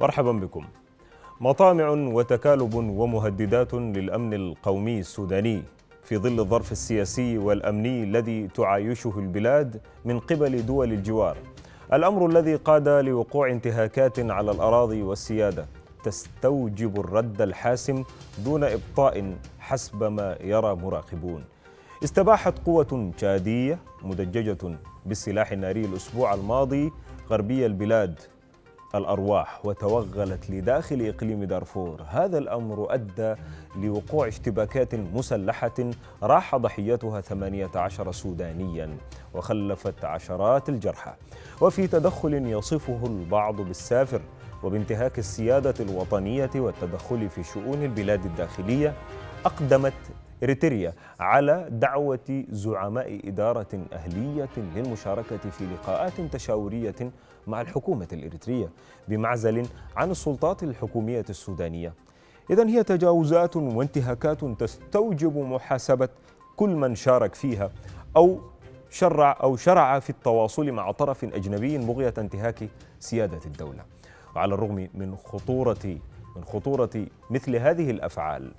مرحبا بكم مطامع وتكالب ومهددات للأمن القومي السوداني في ظل الظرف السياسي والأمني الذي تعايشه البلاد من قبل دول الجوار الأمر الذي قاد لوقوع انتهاكات على الأراضي والسيادة تستوجب الرد الحاسم دون إبطاء حسب ما يرى مراقبون استباحت قوة تشادية مدججة بالسلاح الناري الأسبوع الماضي غربي البلاد الأرواح وتوغلت لداخل إقليم دارفور هذا الأمر أدى لوقوع اشتباكات مسلحة راح ضحيتها 18 سودانيا وخلفت عشرات الجرحى وفي تدخل يصفه البعض بالسافر وبانتهاك السيادة الوطنية والتدخل في شؤون البلاد الداخلية أقدمت إريتريا على دعوة زعماء إدارة أهلية للمشاركة في لقاءات تشاورية مع الحكومة الإريترية بمعزل عن السلطات الحكومية السودانية إذا هي تجاوزات وانتهاكات تستوجب محاسبة كل من شارك فيها أو شرع أو شرع في التواصل مع طرف أجنبي بغية انتهاك سيادة الدولة وعلى الرغم من خطورة من خطورة مثل هذه الأفعال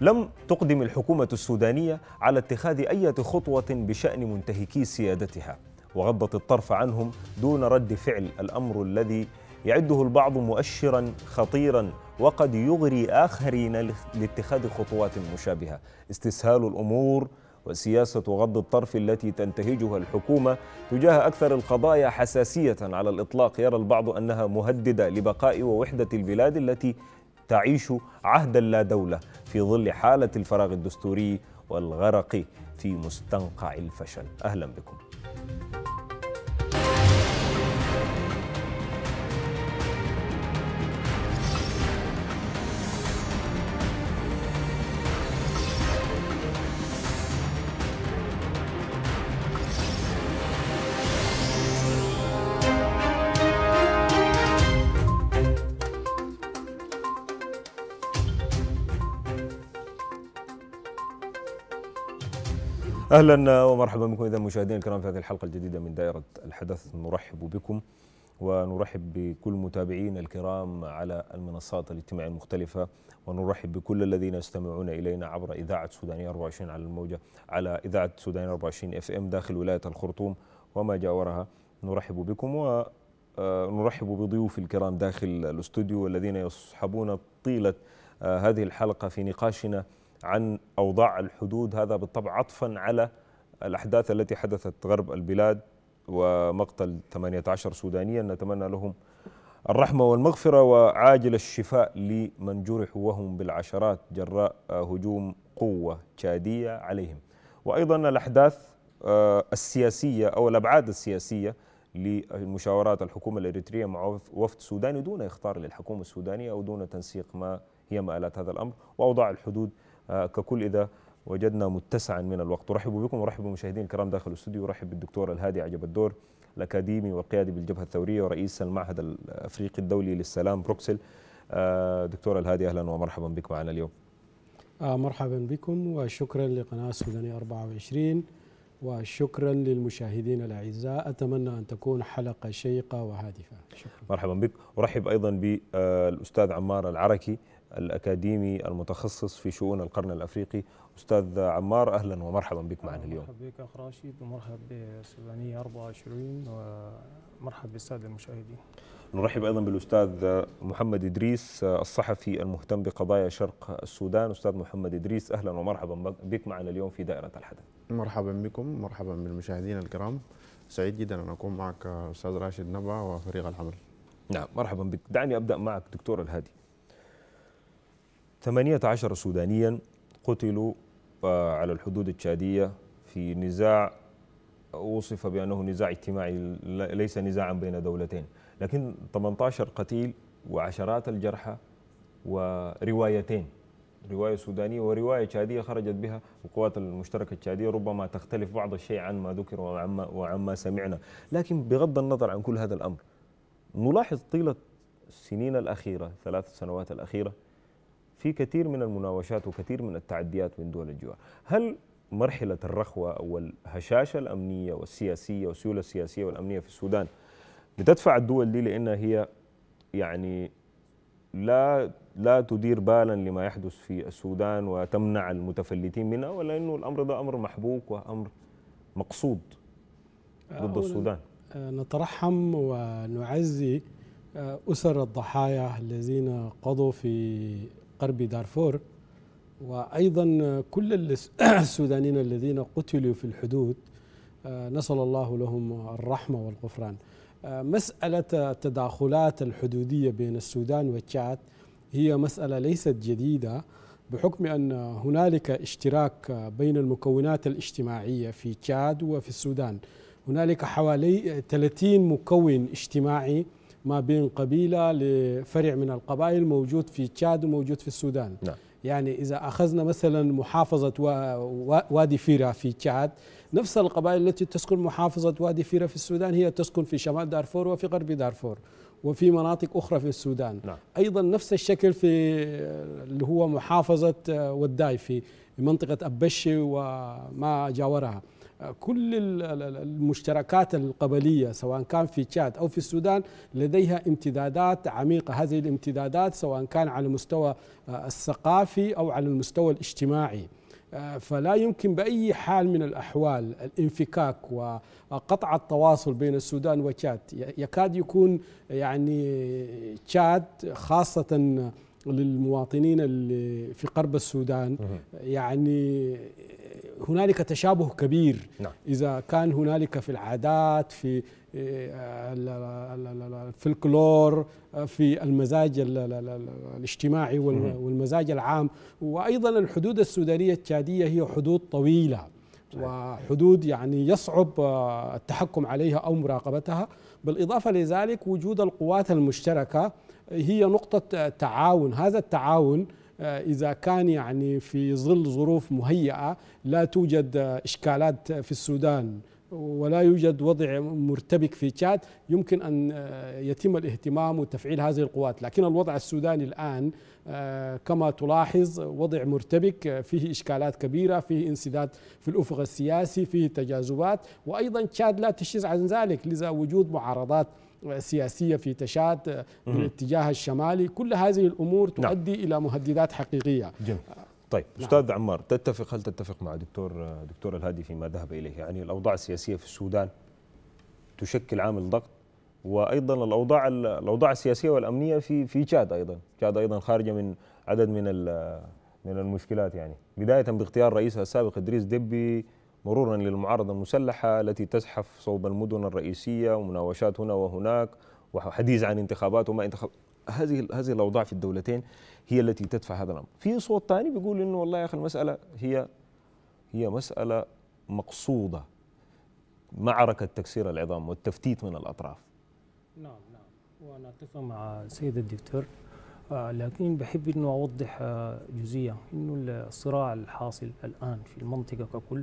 لم تقدم الحكومة السودانية على اتخاذ أي خطوة بشأن منتهكي سيادتها وغضت الطرف عنهم دون رد فعل الأمر الذي يعده البعض مؤشرا خطيرا وقد يغري آخرين لاتخاذ خطوات مشابهة استسهال الأمور وسياسة غض الطرف التي تنتهجها الحكومة تجاه أكثر القضايا حساسية على الإطلاق يرى البعض أنها مهددة لبقاء ووحدة البلاد التي تعيش عهدا لا دولة في ظل حالة الفراغ الدستوري والغرق في مستنقع الفشل أهلا بكم اهلا ومرحبا بكم اذا مشاهدينا الكرام في هذه الحلقه الجديده من دائره الحدث نرحب بكم ونرحب بكل متابعينا الكرام على المنصات الاجتماعيه المختلفه ونرحب بكل الذين يستمعون الينا عبر اذاعه سودانيه 24 على الموجه على اذاعه سودانيه 24 اف ام داخل ولايه الخرطوم وما جاورها نرحب بكم ونرحب آه، بضيوف الكرام داخل الاستوديو الذين يصحبون طيله آه، هذه الحلقه في نقاشنا عن أوضاع الحدود هذا بالطبع عطفا على الأحداث التي حدثت غرب البلاد ومقتل 18 سودانيا نتمنى لهم الرحمة والمغفرة وعاجل الشفاء لمن جرحوا وهم بالعشرات جراء هجوم قوة تشادية عليهم وأيضا الأحداث آه، السياسية أو الأبعاد السياسية لمشاورات الحكومة الإريترية مع وفد سوداني دون اختار للحكومة السودانية أو دون تنسيق ما هي مآلات هذا الأمر وأوضاع الحدود آه، ككل إذا وجدنا متسعا من الوقت ارحب بكم وارحب مشاهدين الكرام داخل الاستوديو ورحب بالدكتور الهادي عجب الدور الاكاديمي والقيادي بالجبهه الثوريه ورئيس المعهد الافريقي الدولي للسلام بروكسل آه، دكتور الهادي اهلا ومرحبا بك معنا اليوم آه، مرحبا بكم وشكرا لقناه سوداني 24 وشكرا للمشاهدين الاعزاء اتمنى ان تكون حلقه شيقه وهادفه شكرا. مرحبا بك ارحب ايضا بالاستاذ عمار العركي الأكاديمي المتخصص في شؤون القرن الأفريقي أستاذ عمار أهلا ومرحبا بك معنا اليوم مرحبا بك أخ راشد ومرحبا بسودانية 24 ومرحبا بالسادة المشاهدين نرحب أيضا بالأستاذ محمد إدريس الصحفي المهتم بقضايا شرق السودان أستاذ محمد إدريس أهلا ومرحبا بك معنا اليوم في دائرة الحدث مرحبا بكم مرحبا بالمشاهدين الكرام سعيد جدا أن أكون معك أستاذ راشد نبع وفريق العمل نعم مرحبا بك دعني أبدأ معك دكتور الهادي 18 سودانيا قتلوا آه، على الحدود التشادية في نزاع وصف بأنه نزاع اجتماعي ليس نزاعا بين دولتين لكن 18 قتيل وعشرات الجرحى وروايتين رواية سودانية ورواية تشادية خرجت بها القوات المشتركة التشادية ربما تختلف بعض الشيء عن ما ذكر وعما, وعما سمعنا لكن بغض النظر عن كل هذا الأمر نلاحظ طيلة السنين الأخيرة ثلاث سنوات الأخيرة في كثير من المناوشات وكثير من التعديات من دول الجوار هل مرحلة الرخوة أو الهشاشة الأمنية والسياسية والسيولة السياسية والأمنية في السودان بتدفع الدول دي لأنها هي يعني لا لا تدير بالا لما يحدث في السودان وتمنع المتفلتين منها ولا انه الامر ده امر محبوك وامر مقصود ضد السودان آه، نترحم ونعزي آه، اسر الضحايا الذين قضوا في غرب دارفور وأيضا كل السودانيين الذين قتلوا في الحدود آه، نسأل الله لهم الرحمة والغفران آه، مسألة التداخلات الحدودية بين السودان والتشاد هي مسألة ليست جديدة بحكم أن هنالك اشتراك بين المكونات الاجتماعية في تشاد وفي السودان هنالك حوالي 30 مكون اجتماعي ما بين قبيلة لفرع من القبائل موجود في تشاد وموجود في السودان نعم. يعني إذا أخذنا مثلا محافظة وادي فيرا في تشاد نفس القبائل التي تسكن محافظة وادي فيرا في السودان هي تسكن في شمال دارفور وفي غرب دارفور وفي مناطق أخرى في السودان نعم. أيضا نفس الشكل في اللي هو محافظة آه، وداي في منطقة أبشي وما جاورها كل المشتركات القبلية سواء كان في تشاد أو في السودان لديها امتدادات عميقة هذه الامتدادات سواء كان على المستوى آه، الثقافي أو على المستوى الاجتماعي آه، فلا يمكن بأي حال من الأحوال الانفكاك وقطع التواصل بين السودان وتشاد يكاد يكون يعني تشاد خاصة للمواطنين اللي في قرب السودان يعني هنالك تشابه كبير نعم. اذا كان هنالك في العادات في آه، الفلكلور آه، في المزاج الاجتماعي والمزاج العام وايضا الحدود السودانيه التشاديه هي حدود طويله وحدود يعني يصعب آه، التحكم عليها او مراقبتها بالإضافة لذلك وجود القوات المشتركة هي نقطة تعاون هذا التعاون آه، إذا كان يعني في ظل ظروف مهيئة لا توجد إشكالات في السودان ولا يوجد وضع مرتبك في تشاد يمكن أن آه، يتم الاهتمام وتفعيل هذه القوات لكن الوضع السوداني الآن آه، كما تلاحظ وضع مرتبك آه، فيه إشكالات كبيرة فيه انسداد في الأفق السياسي فيه تجاذبات وأيضا تشاد لا تشيز عن ذلك لذا وجود معارضات سياسيه في تشاد من الشمالي كل هذه الامور نعم. تؤدي نعم. الى مهددات حقيقيه جميل. طيب نعم. استاذ عمار تتفق هل تتفق مع دكتور دكتور الهادي فيما ذهب اليه يعني الاوضاع السياسيه في السودان تشكل عامل ضغط وايضا الاوضاع الاوضاع السياسيه والامنيه في في تشاد ايضا تشاد ايضا خارجه من عدد من من المشكلات يعني بدايه باختيار رئيسها السابق ادريس دبي مرورا للمعارضه المسلحه التي تزحف صوب المدن الرئيسيه ومناوشات هنا وهناك وحديث عن انتخابات وما انتخاب هذه هذه الاوضاع في الدولتين هي التي تدفع هذا الامر في صوت ثاني بيقول انه والله يا اخي المساله هي هي مساله مقصوده معركه تكسير العظام والتفتيت من الاطراف نعم نعم وانا اتفق مع سيد الدكتور آه، لكن بحب انه اوضح آه، جزئيه انه الصراع الحاصل الان في المنطقه ككل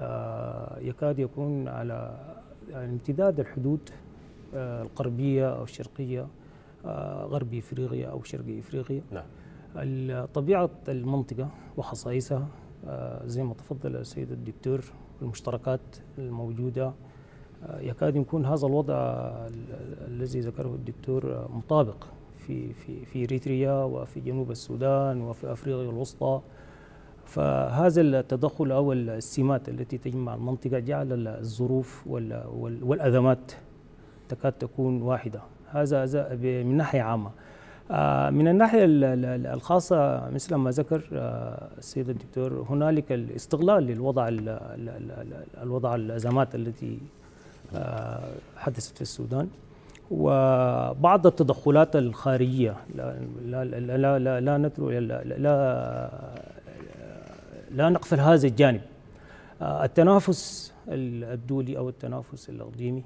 آه، يكاد يكون على يعني امتداد الحدود الغربيه او الشرقيه آه، غرب افريقيا او شرق افريقيا نعم طبيعه المنطقه وخصائصها آه، زي ما تفضل السيد الدكتور المشتركات الموجوده آه، يكاد يكون هذا الوضع الذي ذكره الدكتور مطابق في في في اريتريا وفي جنوب السودان وفي افريقيا الوسطى فهذا التدخل او السمات التي تجمع المنطقه جعل الظروف والازمات تكاد تكون واحده هذا من ناحيه عامه آه، من الناحيه الخاصه مثل ما ذكر آه، السيد الدكتور هنالك الاستغلال للوضع الوضع الازمات التي آه، حدثت في السودان وبعض التدخلات الخارجيه لا لا لا لا لا لا, لا, لا نقفل هذا الجانب التنافس الدولي او التنافس الاقليمي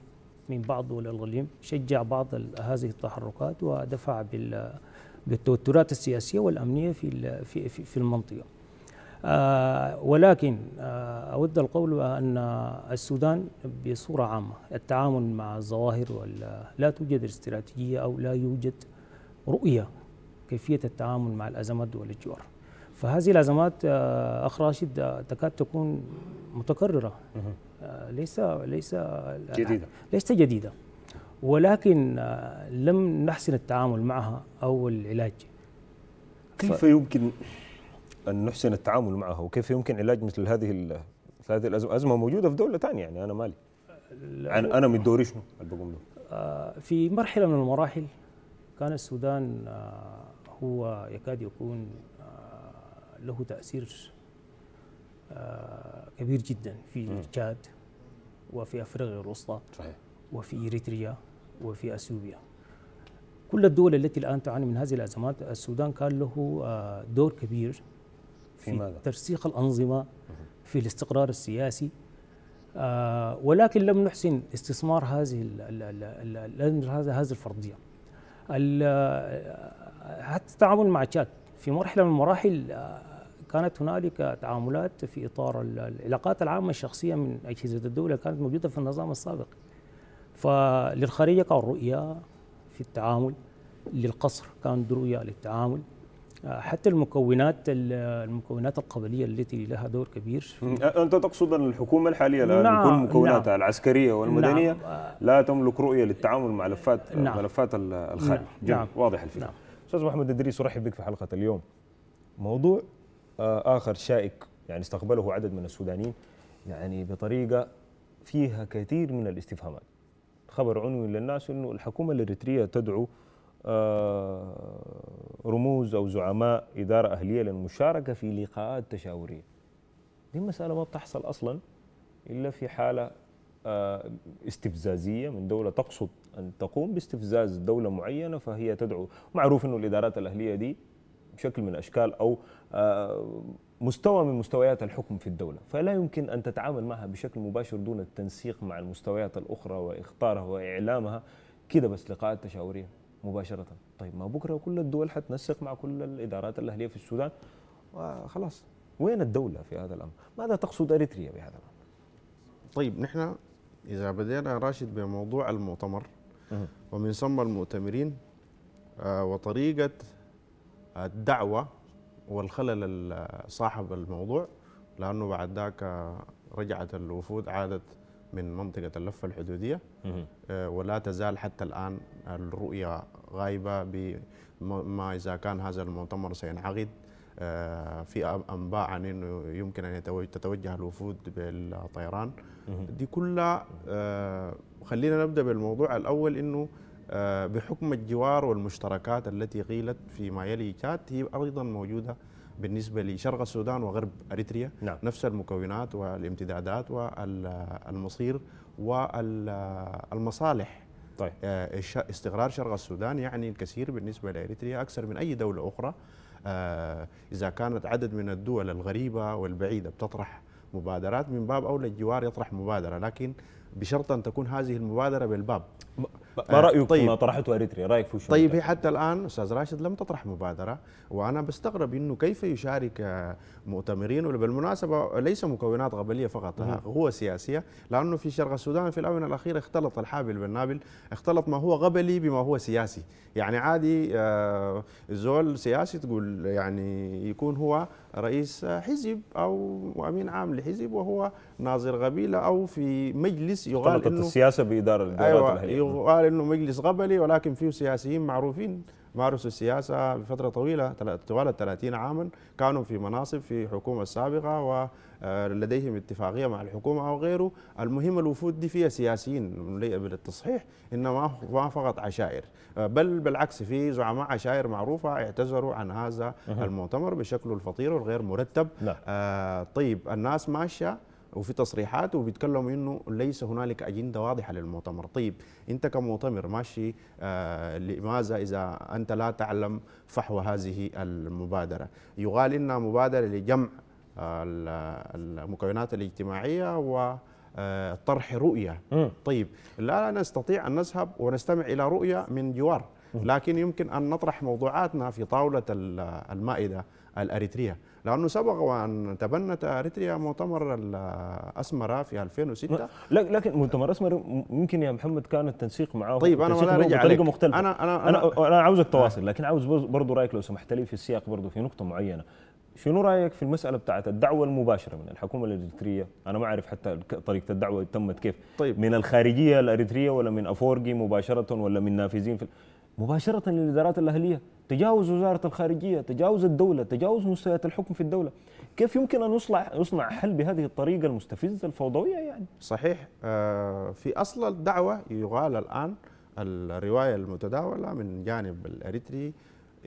من بعض دول الغليم شجع بعض هذه التحركات ودفع بالتوترات السياسية والأمنية في في في المنطقة آه، ولكن آه، أود القول أن السودان بصورة عامة التعامل مع الظواهر لا توجد استراتيجية أو لا يوجد رؤية كيفية التعامل مع الأزمات دول الجوار فهذه الأزمات آه، أخ راشد تكاد تكون متكررة آه، ليس ليس جديده ليست جديده ولكن آه، لم نحسن التعامل معها او العلاج كيف ف... يمكن ان نحسن التعامل معها وكيف يمكن علاج مثل هذه هذه الازمه ازمه موجوده في دوله ثانيه يعني انا مالي انا انا من دوري شنو بقوم له آه، في مرحله من المراحل كان السودان هو يكاد يكون له تاثير آه، كبير جدا في تشاد وفي افريقيا الوسطى صحيح. وفي اريتريا وفي اثيوبيا كل الدول التي الان تعاني من هذه الازمات السودان كان له آه، دور كبير في, ترسيخ الانظمه في الاستقرار السياسي آه، ولكن لم نحسن استثمار هذه هذه الفرضيه حتى التعامل مع تشاد في مرحله من المراحل كانت هنالك تعاملات في اطار العلاقات العامه الشخصيه من اجهزه الدوله كانت موجوده في النظام السابق فللخارجيه كان رؤيه في التعامل للقصر كان رؤيه للتعامل آه، حتى المكونات المكونات القبليه التي لها دور كبير انت تقصد ان الحكومه الحاليه الان نعم كل مكوناتها نعم العسكريه والمدنيه نعم لا تملك رؤيه للتعامل مع ملفات نعم ملفات الخارج نعم, نعم واضح الفكره نعم استاذ محمد ادريس ارحب بك في حلقه اليوم موضوع آه، اخر شائك يعني استقبله عدد من السودانيين يعني بطريقه فيها كثير من الاستفهامات خبر عنوي للناس انه الحكومه الاريتريه تدعو آه، رموز او زعماء اداره اهليه للمشاركه في لقاءات تشاوريه دي مساله ما بتحصل اصلا الا في حاله آه، استفزازيه من دوله تقصد ان تقوم باستفزاز دوله معينه فهي تدعو معروف انه الادارات الاهليه دي بشكل من الاشكال او آه، مستوى من مستويات الحكم في الدولة فلا يمكن أن تتعامل معها بشكل مباشر دون التنسيق مع المستويات الأخرى وإخطارها وإعلامها كده بس لقاءات تشاورية مباشرة طيب ما بكرة كل الدول حتنسق مع كل الإدارات الأهلية في السودان وخلاص وين الدولة في هذا الأمر ماذا تقصد أريتريا بهذا الأمر طيب نحن إذا بدينا راشد بموضوع المؤتمر ومن ثم المؤتمرين آه، وطريقة الدعوة والخلل صاحب الموضوع لانه بعد ذاك رجعت الوفود عادت من منطقه اللفه الحدوديه آه، ولا تزال حتى الان الرؤيه غايبه بما اذا كان هذا المؤتمر سينعقد آه، في انباء عن انه يمكن ان تتوجه الوفود بالطيران دي كلها آه، خلينا نبدا بالموضوع الاول انه آه، بحكم الجوار والمشتركات التي قيلت فيما يلي تشاد هي أيضا موجودة بالنسبة لشرق السودان وغرب أريتريا نعم. نفس المكونات والامتدادات والمصير والمصالح طيب. آه، استقرار شرق السودان يعني الكثير بالنسبة لأريتريا أكثر من أي دولة أخرى آه، إذا كانت عدد من الدول الغريبة والبعيدة بتطرح مبادرات من باب أولى الجوار يطرح مبادرة لكن بشرط أن تكون هذه المبادرة بالباب ما رايك طيب. فيما طرحته اريتريا رايك في شو طيب هي حتى الان استاذ راشد لم تطرح مبادره وانا بستغرب انه كيف يشارك مؤتمرين وبالمناسبه ليس مكونات قبليه فقط هو سياسيه لانه في شرق السودان في الاونه الاخيره اختلط الحابل بالنابل اختلط ما هو قبلي بما هو سياسي يعني عادي آه، زول سياسي تقول يعني يكون هو رئيس حزب او امين عام لحزب وهو ناظر قبيله او في مجلس يقال انه السياسه باداره الدولات أيوة يقال انه مجلس قبلي ولكن فيه سياسيين معروفين مارسوا السياسه بفتره طويله طوال 30 عاما كانوا في مناصب في حكومة السابقه ولديهم آه، اتفاقيه مع الحكومه او غيره، المهم الوفود دي فيها سياسيين بالتصحيح انما ما فقط عشائر، آه، بل بالعكس في زعماء عشائر معروفه اعتذروا عن هذا المؤتمر بشكله الفطير والغير مرتب. لا. نعم. آه، طيب الناس ماشيه وفي تصريحات وبيتكلموا انه ليس هنالك اجنده واضحه للمؤتمر، طيب انت كمؤتمر ماشي آه، لماذا اذا انت لا تعلم فحوى هذه المبادره؟ يقال انها مبادره لجمع آه، المكونات الاجتماعيه و آه، طرح رؤيه طيب لا نستطيع ان نذهب ونستمع الى رؤيه من جوار لكن يمكن ان نطرح موضوعاتنا في طاوله المائده الأريتريا لأنه سبق وأن تبنت أريتريا مؤتمر الأسمرة في 2006 لكن مؤتمر الأسمرة ممكن يا محمد كان التنسيق معاه طيب أنا ولا رجع عليك مختلفة. أنا أنا أنا, أنا عاوزك تواصل آه. لكن عاوز برضه رأيك لو سمحت لي في السياق برضه في نقطة معينة شنو رايك في المساله بتاعت الدعوه المباشره من الحكومه الاريتريه انا ما اعرف حتى طريقه الدعوه تمت كيف طيب. من الخارجيه الاريتريه ولا من افورجي مباشره ولا من نافذين في مباشرة للإدارات الأهلية تجاوز وزارة الخارجية تجاوز الدولة تجاوز مستويات الحكم في الدولة كيف يمكن أن يصلح يصنع حل بهذه الطريقة المستفزة الفوضوية يعني صحيح آه، في أصل الدعوة يقال الآن الرواية المتداولة من جانب الأريتري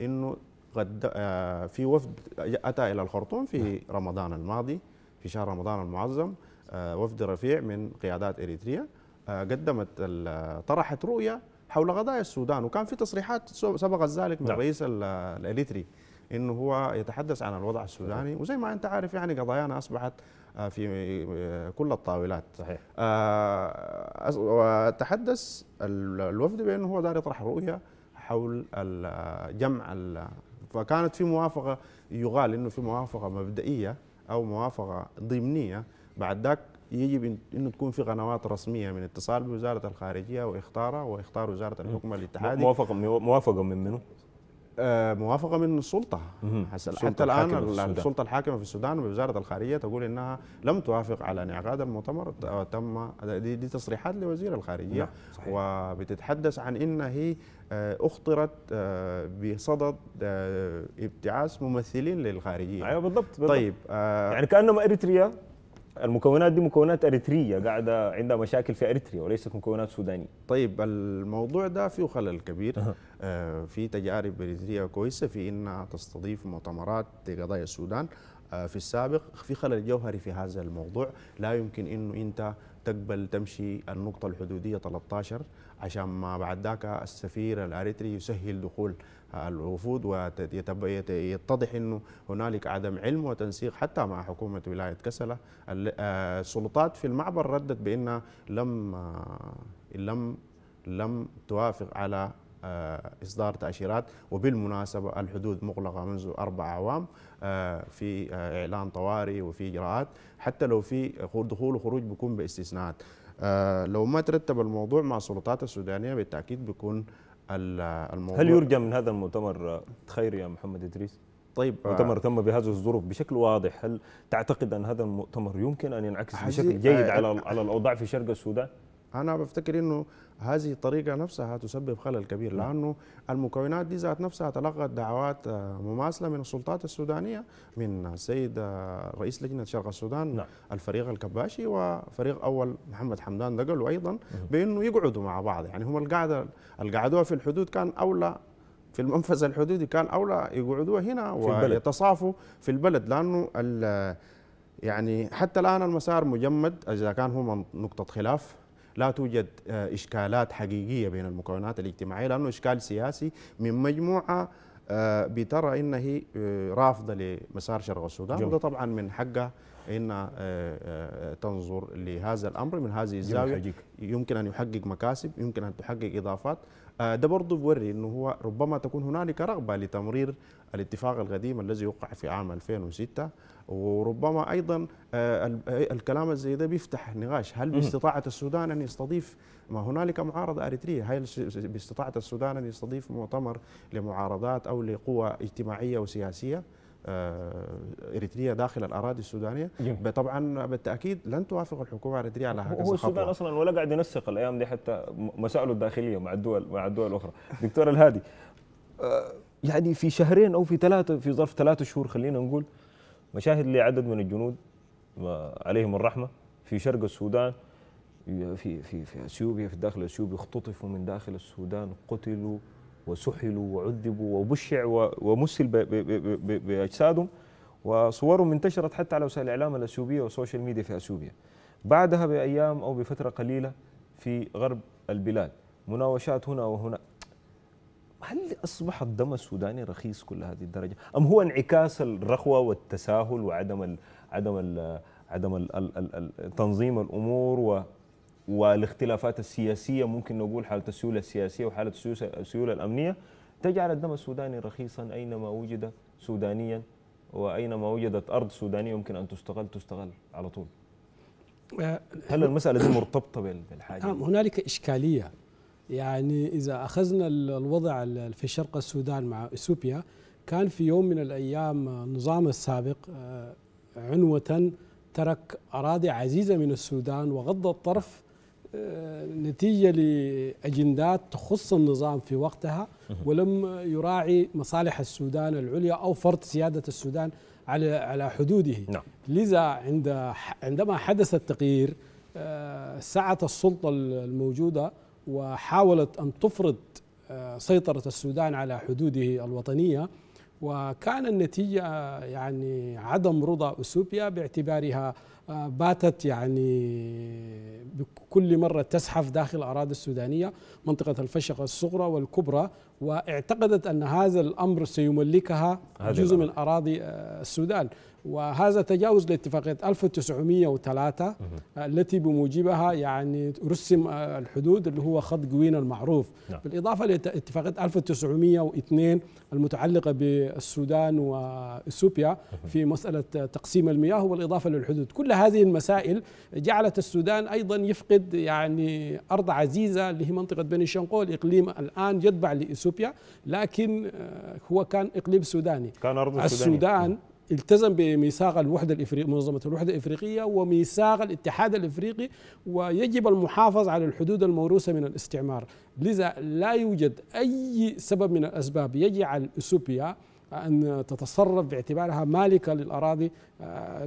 أنه قد آه، في وفد أتى إلى الخرطوم في نعم. رمضان الماضي في شهر رمضان المعظم آه، وفد رفيع من قيادات إريتريا قدمت طرحت رؤية حول قضايا السودان وكان في تصريحات سبق ذلك من الرئيس نعم. الاريتري انه هو يتحدث عن الوضع السوداني نعم. وزي ما انت عارف يعني قضايانا اصبحت آه، في آه، كل الطاولات صحيح آه، وتحدث الوفد بانه هو دار يطرح رؤيه حول جمع فكانت في موافقه يقال انه في موافقه مبدئيه او موافقه ضمنيه بعد ذاك يجب انه تكون في قنوات رسميه من اتصال بوزاره الخارجيه واختارها واختار وزاره الحكومه الاتحادي موافقه موافقه من منو؟ آه، موافقه من السلطه حتى الان السلطه الحاكمه في السودان ووزاره الخارجيه تقول انها لم توافق على انعقاد المؤتمر آه، تم دي, دي تصريحات لوزير الخارجيه نعم، وبتتحدث عن ان هي آه، اخطرت بصدد ابتعاث ممثلين للخارجيه ايوه بالضبط, بالضبط طيب يعني كانما اريتريا المكونات دي مكونات اريتريه قاعده عندها مشاكل في اريتريا وليست مكونات سودانيه طيب الموضوع ده فيه خلل كبير آه في تجارب أريترية كويسه في انها تستضيف مؤتمرات لقضايا السودان آه في السابق في خلل جوهري في هذا الموضوع لا يمكن انه انت تقبل تمشي النقطه الحدوديه 13 عشان ما بعد ذاك السفير الاريتري يسهل دخول الوفود ويتضح انه هنالك عدم علم وتنسيق حتى مع حكومه ولايه كسله آه، السلطات في المعبر ردت بانها لم آه، لم لم توافق على آه، إصدار تأشيرات وبالمناسبة الحدود مغلقة منذ أربع أعوام في إعلان طوارئ وفي إجراءات حتى لو في دخول وخروج بيكون باستثناءات لو ما ترتب الموضوع مع السلطات السودانية بالتأكيد بيكون الموضوع هل يرجى من هذا المؤتمر خير يا محمد ادريس؟ طيب مؤتمر تم آه، بهذه الظروف بشكل واضح هل تعتقد ان هذا المؤتمر يمكن ان ينعكس بشكل جيد آه، على آه، على الاوضاع في شرق السودان؟ انا بفتكر انه هذه الطريقة نفسها تسبب خلل كبير نعم. لأنه المكونات دي ذات نفسها تلقت دعوات آه، مماثلة من السلطات السودانية من السيد آه، رئيس لجنة شرق السودان لا. نعم. الفريق الكباشي وفريق أول محمد حمدان دقل أيضا بأنه يقعدوا مع بعض يعني هم القعدة القعدوها في الحدود كان أولى في المنفذ الحدودي كان أولى يقعدوها هنا ويتصافوا في البلد لأنه يعني حتى الآن المسار مجمد إذا كان هو نقطة خلاف لا توجد آه، إشكالات حقيقية بين المكونات الاجتماعية لأنه إشكال سياسي من مجموعة آه، بترى أنها آه، رافضة لمسار شرق السودان وده طبعا من حقه ان آه، آه، آه، تنظر لهذا الامر من هذه الزاويه يمكن ان يحقق مكاسب يمكن ان تحقق اضافات ده برضه بوري انه هو ربما تكون هنالك رغبه لتمرير الاتفاق القديم الذي وقع في عام 2006 وربما ايضا الكلام الزي ده بيفتح نقاش هل باستطاعه السودان ان يستضيف ما هنالك معارضه اريتريه هل باستطاعه السودان ان يستضيف مؤتمر لمعارضات او لقوى اجتماعيه وسياسيه آه، اريتريا داخل الاراضي السودانيه جميل. طبعا بالتاكيد لن توافق الحكومه الاريتريه على هكذا هو السودان اصلا ولا قاعد ينسق الايام دي حتى مسائله الداخليه مع الدول مع الدول الاخرى دكتور الهادي آه، يعني في شهرين او في ثلاثه في ظرف ثلاثة شهور خلينا نقول مشاهد لعدد من الجنود آه، عليهم الرحمه في شرق السودان في في في اثيوبيا في الداخل الاثيوبي اختطفوا من داخل السودان قتلوا وسحلوا وعذبوا وبشع ومسل باجسادهم وصورهم انتشرت حتى على وسائل الاعلام الاثيوبيه والسوشيال ميديا في اثيوبيا. بعدها بايام او بفتره قليله في غرب البلاد مناوشات هنا وهنا. هل اصبح الدم السوداني رخيص كل هذه الدرجه؟ ام هو انعكاس الرخوه والتساهل وعدم الـ عدم الـ عدم التنظيم تنظيم الامور والاختلافات السياسية ممكن نقول حالة السيولة السياسية وحالة السيولة الأمنية تجعل الدم السوداني رخيصا أينما وجد سودانيا وأينما وجدت أرض سودانية يمكن أن تستغل تستغل على طول آه، هل المسألة دي مرتبطة بالحاجة؟ نعم هنالك إشكالية يعني إذا أخذنا الوضع في شرق السودان مع إثيوبيا كان في يوم من الأيام النظام السابق آه، عنوة ترك أراضي عزيزة من السودان وغض الطرف نتيجة لأجندات تخص النظام في وقتها ولم يراعي مصالح السودان العليا أو فرض سيادة السودان على على حدوده نعم. لذا عند عندما حدث التغيير آه، سعت السلطة الموجودة وحاولت أن تفرض آه، سيطرة السودان على حدوده الوطنية وكان النتيجة يعني عدم رضا أثيوبيا باعتبارها آه، باتت يعني بكل مرة تزحف داخل الأراضي السودانية منطقة الفشقة الصغرى والكبرى واعتقدت أن هذا الأمر سيملكها جزء من أراضي آه، السودان وهذا تجاوز لاتفاقية 1903 آه، التي بموجبها يعني رسم آه، الحدود اللي هو خط جوين المعروف نعم. بالإضافة لاتفاقية 1902 المتعلقة بالسودان وإثيوبيا في مسألة تقسيم المياه والإضافة للحدود كل هذه المسائل جعلت السودان أيضا يفقد يعني أرض عزيزة اللي هي منطقة بني شنقول الإقليم الآن يتبع لإثيوبيا لكن آه، هو كان إقليم سوداني كان أرض السودان التزم بميثاق الوحدة الإفريقية منظمة الوحدة الإفريقية وميثاق الاتحاد الإفريقي ويجب المحافظة على الحدود الموروثة من الاستعمار لذا لا يوجد أي سبب من الأسباب يجعل إثيوبيا أن تتصرف باعتبارها مالكة للأراضي آه،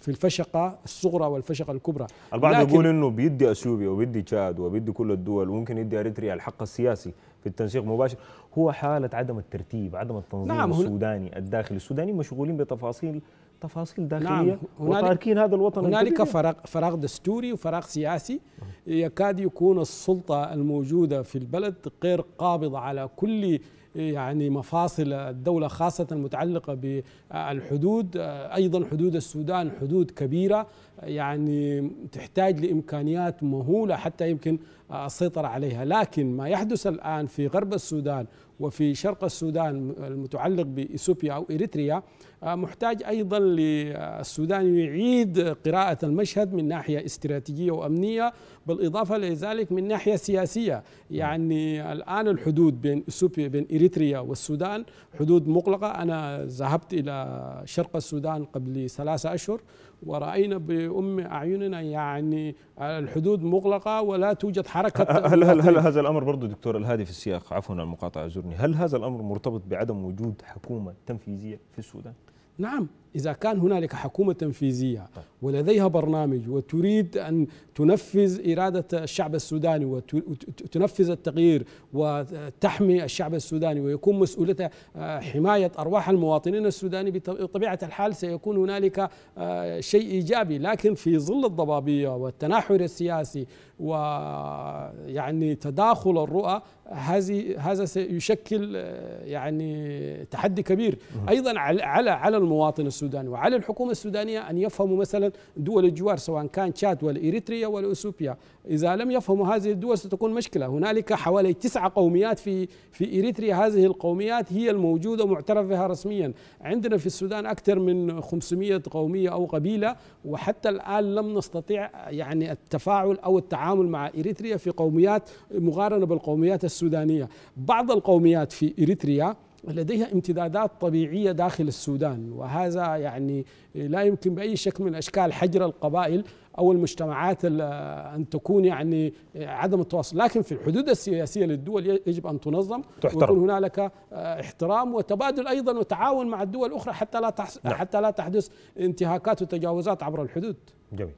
في الفشقة الصغرى والفشقة الكبرى البعض يقول أنه بيدي أثيوبيا وبيدي تشاد وبيدي كل الدول وممكن يدي أريتريا الحق السياسي في التنسيق مباشر هو حالة عدم الترتيب عدم التنظيم نعم السوداني الداخلي السودانيين مشغولين بتفاصيل تفاصيل نعم، داخليه نعم وتاركين هذا الوطن هنالك فراغ فراغ دستوري وفراغ سياسي يكاد يكون السلطه الموجوده في البلد غير قابضه على كل يعني مفاصل الدولة خاصة المتعلقة بالحدود أيضا حدود السودان حدود كبيرة يعني تحتاج لإمكانيات مهولة حتى يمكن السيطرة عليها لكن ما يحدث الآن في غرب السودان وفي شرق السودان المتعلق بإثيوبيا أو إريتريا محتاج أيضا للسودان يعيد قراءة المشهد من ناحية استراتيجية وأمنية بالإضافة لذلك من ناحية سياسية يعني الآن الحدود بين إثيوبيا بين إريتريا والسودان حدود مغلقة أنا ذهبت إلى شرق السودان قبل ثلاثة أشهر ورأينا بأم أعيننا يعني الحدود مغلقة ولا توجد حركة هل, هل, هل هذا الأمر برضو دكتور الهادي في السياق عفوا المقاطعة زورني هل هذا الأمر مرتبط بعدم وجود حكومة تنفيذية في السودان؟ نعم إذا كان هنالك حكومة تنفيذية ولديها برنامج وتريد أن تنفذ إرادة الشعب السوداني وتنفذ التغيير وتحمي الشعب السوداني ويكون مسؤولتها آه، حماية أرواح المواطنين السوداني بطبيعة الحال سيكون هنالك آه، شيء إيجابي لكن في ظل الضبابية والتناحر السياسي ويعني تداخل الرؤى هذه هذا سيشكل آه، يعني تحدي كبير أيضا على على المواطن السوداني السودان وعلى الحكومة السودانية أن يفهموا مثلا دول الجوار سواء كان تشاد والإريتريا والأثيوبيا إذا لم يفهموا هذه الدول ستكون مشكلة هنالك حوالي تسعة قوميات في في إريتريا هذه القوميات هي الموجودة معترف بها رسميا عندنا في السودان أكثر من 500 قومية أو قبيلة وحتى الآن لم نستطيع يعني التفاعل أو التعامل مع إريتريا في قوميات مقارنة بالقوميات السودانية بعض القوميات في إريتريا لديها امتدادات طبيعية داخل السودان وهذا يعني لا يمكن بأي شكل من أشكال حجر القبائل أو المجتمعات أن تكون يعني عدم التواصل لكن في الحدود السياسية للدول يجب أن تنظم تحترم. ويكون هنالك آه، احترام وتبادل أيضا وتعاون مع الدول الأخرى حتى لا تحس نعم. حتى لا تحدث انتهاكات وتجاوزات عبر الحدود جميل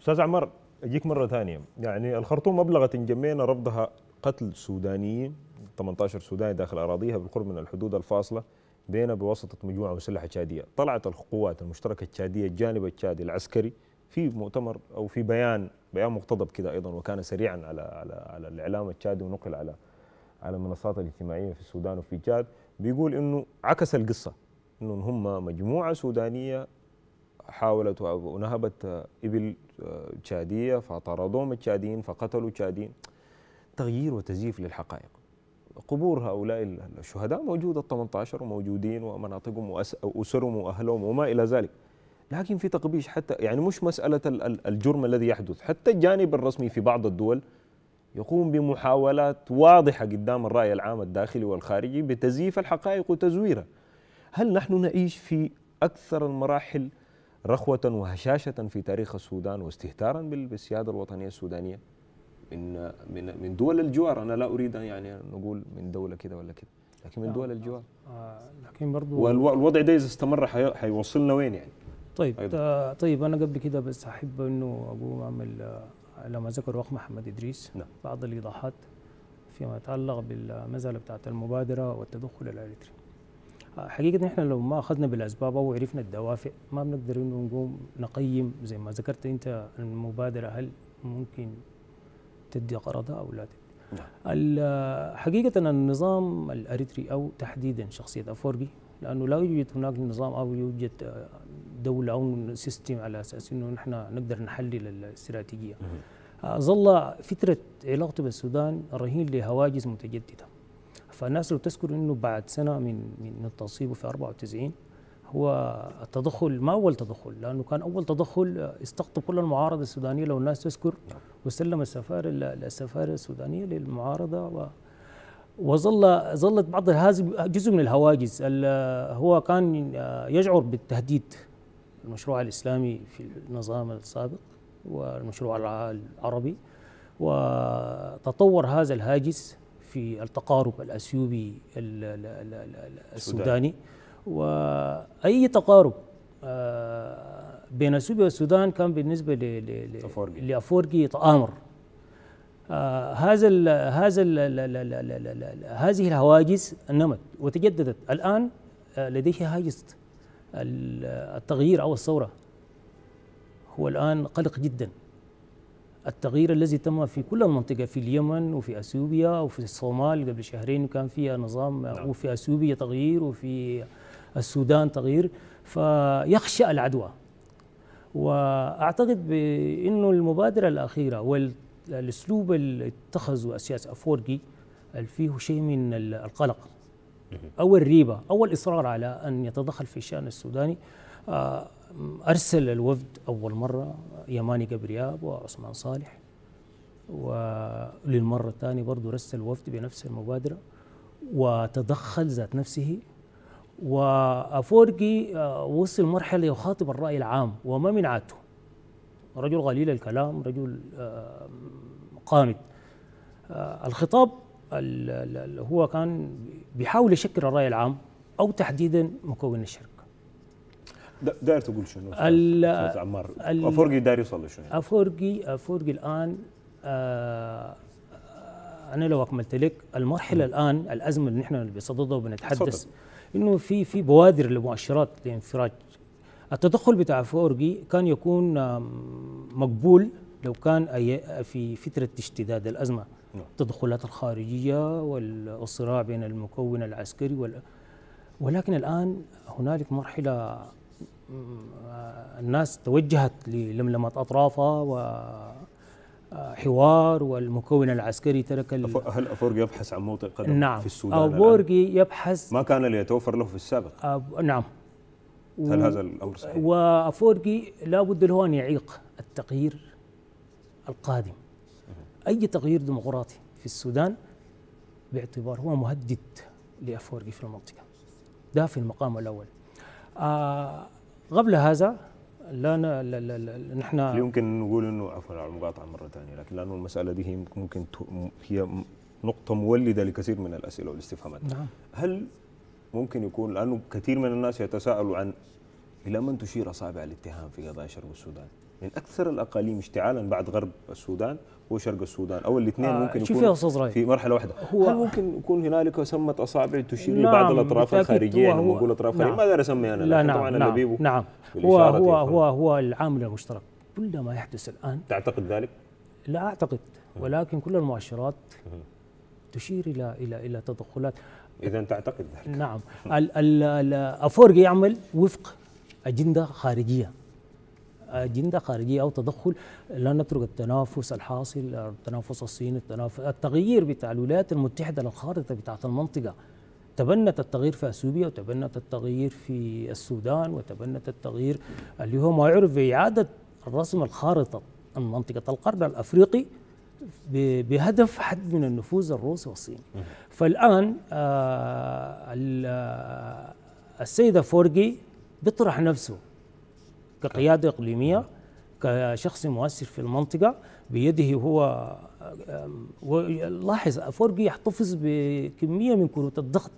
أستاذ عمر أجيك مرة ثانية يعني الخرطوم أبلغت إن جمينا رفضها قتل سودانيين 18 سوداني داخل أراضيها بالقرب من الحدود الفاصلة بين بواسطة مجموعة مسلحة تشادية طلعت القوات المشتركة التشادية الجانب التشادي العسكري في مؤتمر أو في بيان بيان مقتضب كذا أيضا وكان سريعا على على على الإعلام التشادي ونقل على على المنصات الاجتماعية في السودان وفي تشاد بيقول إنه عكس القصة إنه هم مجموعة سودانية حاولت ونهبت إبل تشادية فطردوهم التشاديين فقتلوا تشاديين تغيير وتزييف للحقائق قبور هؤلاء الشهداء موجودة 18 وموجودين ومناطقهم وأسرهم وأهلهم وما إلى ذلك لكن في تقبيش حتى يعني مش مسألة الجرم الذي يحدث حتى الجانب الرسمي في بعض الدول يقوم بمحاولات واضحة قدام الرأي العام الداخلي والخارجي بتزييف الحقائق وتزويرها هل نحن نعيش في أكثر المراحل رخوة وهشاشة في تاريخ السودان واستهتارا بالسيادة الوطنية السودانية؟ من من من دول الجوار انا لا اريد يعني نقول من دوله كده ولا كده لكن من دول الجوار آه لكن برضو والوضع ده اذا استمر حيوصلنا وين يعني طيب آه، طيب انا قبل كده بس احب انه اقوم اعمل آه، لما ذكر اخ محمد ادريس نعم. بعض الايضاحات فيما يتعلق بالمساله بتاعه المبادره والتدخل الاريتري آه، حقيقة نحن لو ما أخذنا بالأسباب أو عرفنا الدوافع ما بنقدر إنه نقوم نقيم زي ما ذكرت أنت المبادرة هل ممكن تدي غرضها أو لا تدي نعم. حقيقة النظام الأريتري أو تحديدا شخصية أفورجي لأنه لا يوجد هناك نظام أو يوجد آه، دولة أو سيستم على أساس أنه نحن نقدر نحلل الاستراتيجية ظل فترة علاقته بالسودان رهين لهواجس متجددة فالناس لو تذكر أنه بعد سنة من من تصيبه في 94 هو التدخل ما أول تدخل لأنه كان أول تدخل استقطب كل المعارضة السودانية لو الناس تذكر وسلم السفارة السفارة السودانية للمعارضة و وظل ظلت بعض هذا جزء من الهواجس هو كان يشعر بالتهديد المشروع الإسلامي في النظام السابق والمشروع العربي وتطور هذا الهاجس في التقارب الأثيوبي السوداني واي تقارب آه، بين اثيوبيا والسودان كان بالنسبه لافورجي تامر آه، هذا هذا هذه الهواجس نمت وتجددت الان آه، لديه هاجس التغيير او الثوره هو الان قلق جدا التغيير الذي تم في كل المنطقة في اليمن وفي أثيوبيا وفي الصومال قبل شهرين كان فيها نظام نعم. وفي أثيوبيا تغيير وفي السودان تغيير فيخشى العدوى واعتقد بانه المبادره الاخيره والاسلوب اللي اتخذه السياسي افورجي فيه شيء من القلق او الريبه او الاصرار على ان يتدخل في الشان السوداني آه، ارسل الوفد اول مره يماني قبرياب وعثمان صالح وللمره الثانيه برضه رسل الوفد بنفس المبادره وتدخل ذات نفسه وافورجي آه، وصل مرحله يخاطب الراي العام وما من عادته رجل قليل الكلام رجل آه، قامد آه، الخطاب اللي هو كان بيحاول يشكل الراي العام او تحديدا مكون الشركه داير تقول شنو استاذ عمار افورجي داير يوصل لشنو افورجي افورجي الان انا لو اكملت لك المرحله الان الازمه اللي نحن بصددها وبنتحدث صدق. انه في في بوادر لمؤشرات لانفراج التدخل بتاع فورجي كان يكون مقبول لو كان في فتره اشتداد الازمه نعم. التدخلات الخارجيه والصراع بين المكون العسكري وال ولكن الان هنالك مرحله آه، الناس توجهت للملمه اطرافها و حوار والمكون العسكري ترك هل أفورجي يبحث عن موطئ قدم نعم في السودان أفورجي يبحث ما كان ليتوفر له في السابق أب... نعم هل هذا الأمر صحيح؟ وأفورجي لابد له أن يعيق التغيير القادم أي تغيير ديمقراطي في السودان باعتبار هو مهدد لأفورجي في المنطقة ده في المقام الأول آه قبل هذا لا, لا, لا, لا نحن يمكن نقول انه عفوا على المقاطعه مره ثانيه لكن لانه المساله دي ممكن هي نقطه مولده لكثير من الاسئله والاستفهامات نعم. هل ممكن يكون لانه كثير من الناس يتساءلوا عن الى من تشير اصابع الاتهام في قضايا شرق السودان من اكثر الاقاليم اشتعالا بعد غرب السودان وشرق السودان او الاثنين آه ممكن شوف يا استاذ راي في مرحله واحده هو هل ممكن يكون هنالك سمه اصابع تشير نعم لبعض الاطراف الخارجيه لما اقول اطراف نعم ماذا اسمي انا لا نعم طبعا نعم اللبيب نعم هو هو هو هو العامل المشترك كل ما يحدث الان تعتقد ذلك؟ لا اعتقد ولكن كل المؤشرات تشير الى الى الى تدخلات اذا تعتقد ذلك نعم الافورجي يعمل وفق اجنده خارجيه أجندة خارجية أو تدخل لا نترك التنافس الحاصل التنافس الصيني التنافس التغيير بتاع الولايات المتحدة للخارطة بتاعت المنطقة تبنت التغيير في اثيوبيا وتبنت التغيير في السودان وتبنت التغيير اللي هو ما يعرف باعاده الرسم الخارطه منطقه القرن الافريقي بهدف حد من النفوذ الروسي والصيني فالان آه،, آه السيده فورجي بيطرح نفسه كقيادة إقليمية كشخص مؤثر في المنطقة بيده هو لاحظ أفورجي يحتفظ بكمية من كروت الضغط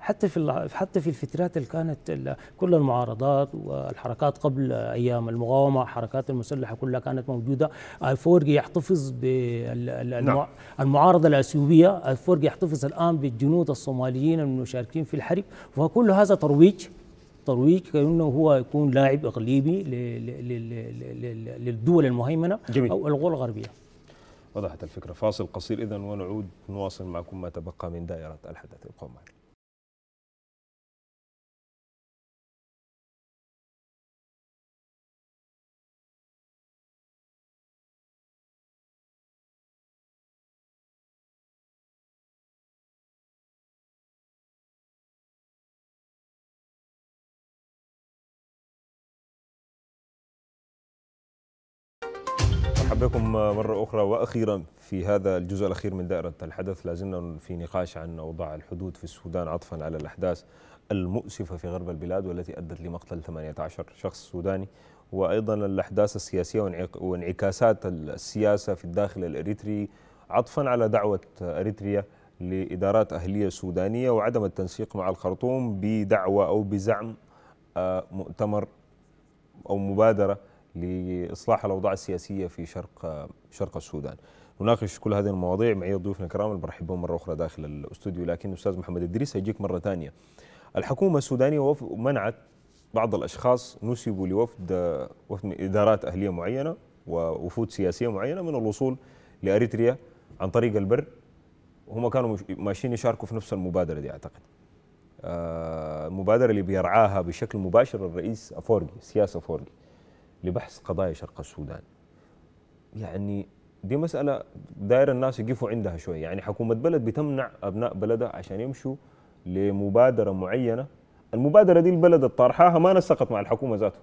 حتى في حتى في الفترات اللي كانت كل المعارضات والحركات قبل ايام المقاومه الحركات المسلحه كلها كانت موجوده الفورجي آه، يحتفظ بالمعارضه نعم. الاثيوبيه الفورجي آه، يحتفظ الان بالجنود الصوماليين المشاركين في الحرب وكل هذا ترويج الترويج كانه هو يكون لاعب اقليمي للدول المهيمنه جميل. او الغوة الغربيه وضحت الفكره فاصل قصير اذا ونعود نواصل معكم ما تبقى من دائره الحدث ابقوا معنا بكم مرة أخرى وأخيرا في هذا الجزء الأخير من دائرة الحدث لازلنا في نقاش عن أوضاع الحدود في السودان عطفا على الأحداث المؤسفة في غرب البلاد والتي أدت لمقتل 18 شخص سوداني وأيضا الأحداث السياسية وانعكاسات السياسة في الداخل الإريتري عطفا على دعوة أريتريا لإدارات أهلية سودانية وعدم التنسيق مع الخرطوم بدعوة أو بزعم آه، مؤتمر أو مبادرة لإصلاح الأوضاع السياسية في شرق شرق السودان نناقش كل هذه المواضيع معي ضيوفنا الكرام اللي برحب بهم مرة أخرى داخل الاستوديو لكن أستاذ محمد إدريس هيجيك مرة ثانية الحكومة السودانية منعت بعض الأشخاص نسبوا لوفد وفد من إدارات أهلية معينة ووفود سياسية معينة من الوصول لأريتريا عن طريق البر هم كانوا ماشيين يشاركوا في نفس المبادرة دي أعتقد آه، المبادرة اللي بيرعاها بشكل مباشر الرئيس أفورجي سياسة أفورجي لبحث قضايا شرق السودان يعني دي مسألة داير الناس يقفوا عندها شوية يعني حكومة بلد بتمنع أبناء بلدها عشان يمشوا لمبادرة معينة المبادرة دي البلد الطارحاها ما نسقت مع الحكومة ذاته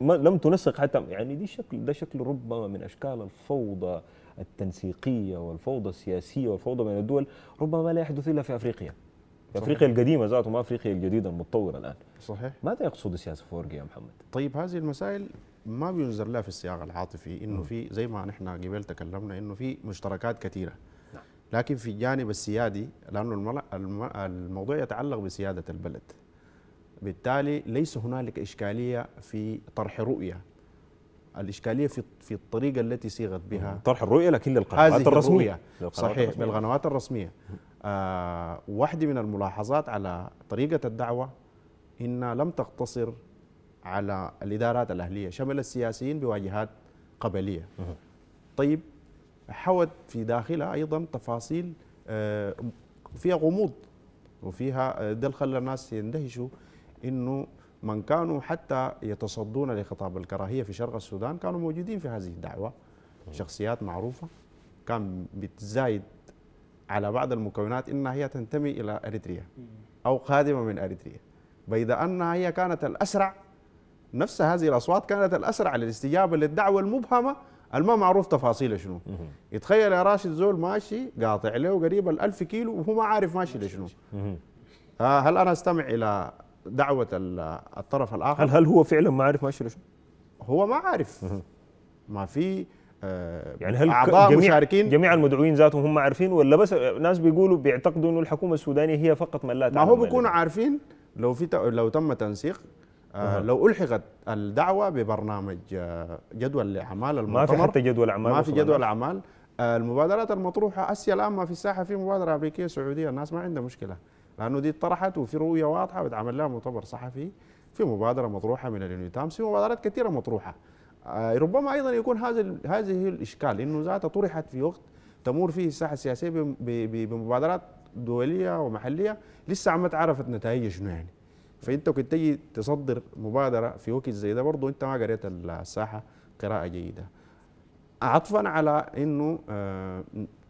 ما لم تنسق حتى يعني دي شكل ده شكل ربما من أشكال الفوضى التنسيقية والفوضى السياسية والفوضى بين الدول ربما لا يحدث إلا في أفريقيا افريقيا القديمه ذاته ما افريقيا الجديده المتطوره الان صحيح ماذا يقصد السياسه فورجي يا محمد؟ طيب هذه المسائل ما بينظر لها في السياق العاطفي انه في زي ما نحن قبل تكلمنا انه في مشتركات كثيره نعم. لكن في الجانب السيادي لانه الموضوع يتعلق بسياده البلد بالتالي ليس هنالك اشكاليه في طرح رؤيه الاشكاليه في في الطريقه التي صيغت بها طرح الرؤيه لكن للقنوات الرسميه صحيح بالقنوات الرسميه آه، واحدة من الملاحظات على طريقة الدعوة إنها لم تقتصر على الإدارات الأهلية شمل السياسيين بواجهات قبلية طيب حوت في داخلها أيضا تفاصيل آه، فيها غموض وفيها ده آه، خلى الناس يندهشوا إنه من كانوا حتى يتصدون لخطاب الكراهية في شرق السودان كانوا موجودين في هذه الدعوة شخصيات معروفة كان بتزايد على بعض المكونات انها هي تنتمي الى اريتريا او قادمه من اريتريا بيد انها هي كانت الاسرع نفس هذه الاصوات كانت الاسرع للاستجابه للدعوه المبهمه الما معروف تفاصيله شنو يتخيل يا راشد زول ماشي قاطع له قريب ال كيلو وهو ما عارف ماشي لشنو آه، هل انا استمع الى دعوه الطرف الاخر هل هو فعلا ما عارف ماشي لشنو هو ما عارف ما في آه، يعني هل اعضاء جميع مشاركين جميع المدعوين ذاتهم هم عارفين ولا بس ناس بيقولوا بيعتقدوا انه الحكومه السودانيه هي فقط من لا ما هو يعني؟ بيكونوا عارفين لو في لو تم تنسيق آه، لو الحقت الدعوه ببرنامج آه، جدول الاعمال المؤتمر ما في حتى جدول اعمال ما في جدول اعمال المبادرات المطروحه اسيا الان ما في الساحه في مبادره امريكيه سعوديه الناس ما عندها مشكله لانه دي طرحت وفي رؤيه واضحه واتعمل لها مؤتمر صحفي في مبادره مطروحه من اليونيتامس في مبادرات كثيره مطروحه آه، ربما ايضا يكون هذا هذه الاشكال انه ذاتها طرحت في وقت تمر فيه الساحه السياسيه بمبادرات دوليه ومحليه لسه ما تعرفت نتائجها شنو يعني فانت كنت تجي تصدر مبادره في وقت زي ده برضه انت ما قريت الساحه قراءه جيده عطفا على انه آه،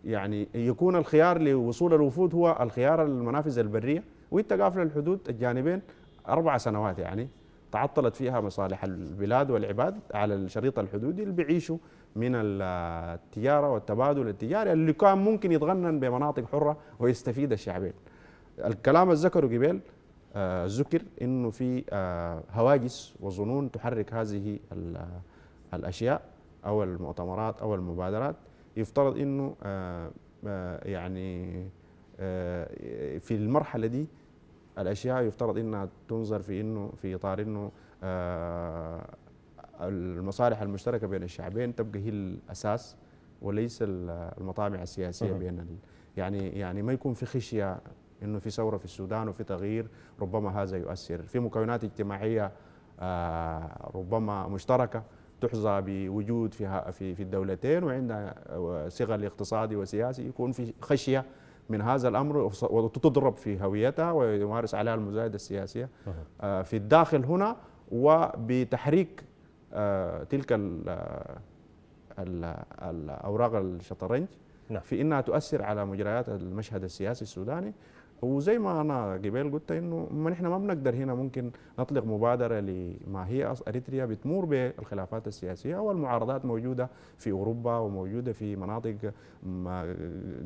يعني يكون الخيار لوصول الوفود هو الخيار المنافذ البريه وانت قافل الحدود الجانبين اربع سنوات يعني تعطلت فيها مصالح البلاد والعباد على الشريط الحدودي اللي بيعيشوا من التجاره والتبادل التجاري اللي كان ممكن يتغنن بمناطق حره ويستفيد الشعبين. الكلام اللي ذكره قبل ذكر انه في آه، هواجس وظنون تحرك هذه آه، الاشياء او المؤتمرات او المبادرات يفترض انه آه، يعني في المرحله دي الاشياء يفترض انها تنظر في انه في اطار انه آه، المصالح المشتركه بين الشعبين تبقى هي الاساس وليس المطامع السياسيه أه. بين يعني يعني ما يكون في خشيه انه في ثوره في السودان وفي تغيير ربما هذا يؤثر في مكونات اجتماعيه آه، ربما مشتركه تحظى بوجود في في الدولتين وعندها آه، صغل اقتصادي وسياسي يكون في خشيه من هذا الامر وتضرب في هويتها ويمارس عليها المزايده السياسيه آه، في الداخل هنا وبتحريك آه، تلك الاوراق آه، الشطرنج نعم. في انها تؤثر على مجريات المشهد السياسي السوداني وزي ما انا جبال قلت انه ما احنا ما بنقدر هنا ممكن نطلق مبادره لما هي اريتريا بتمر بالخلافات السياسيه والمعارضات موجوده في اوروبا وموجوده في مناطق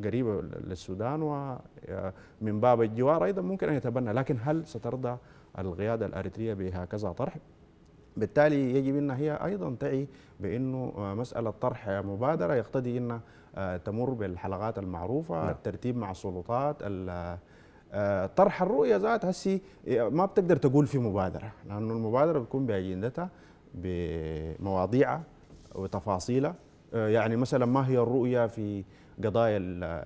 قريبه للسودان ومن باب الجوار ايضا ممكن ان يتبنى لكن هل سترضى القياده الاريتريه بهكذا طرح؟ بالتالي يجب ان هي ايضا تعي بانه مساله طرح مبادره يقتضي ان آه، تمر بالحلقات المعروفه لا. نعم. الترتيب مع السلطات آه، طرح الرؤيه ذات هسي آه، ما بتقدر تقول في مبادره لانه المبادره بتكون باجندتها بمواضيعها وتفاصيلها آه، يعني مثلا ما هي الرؤيه في قضايا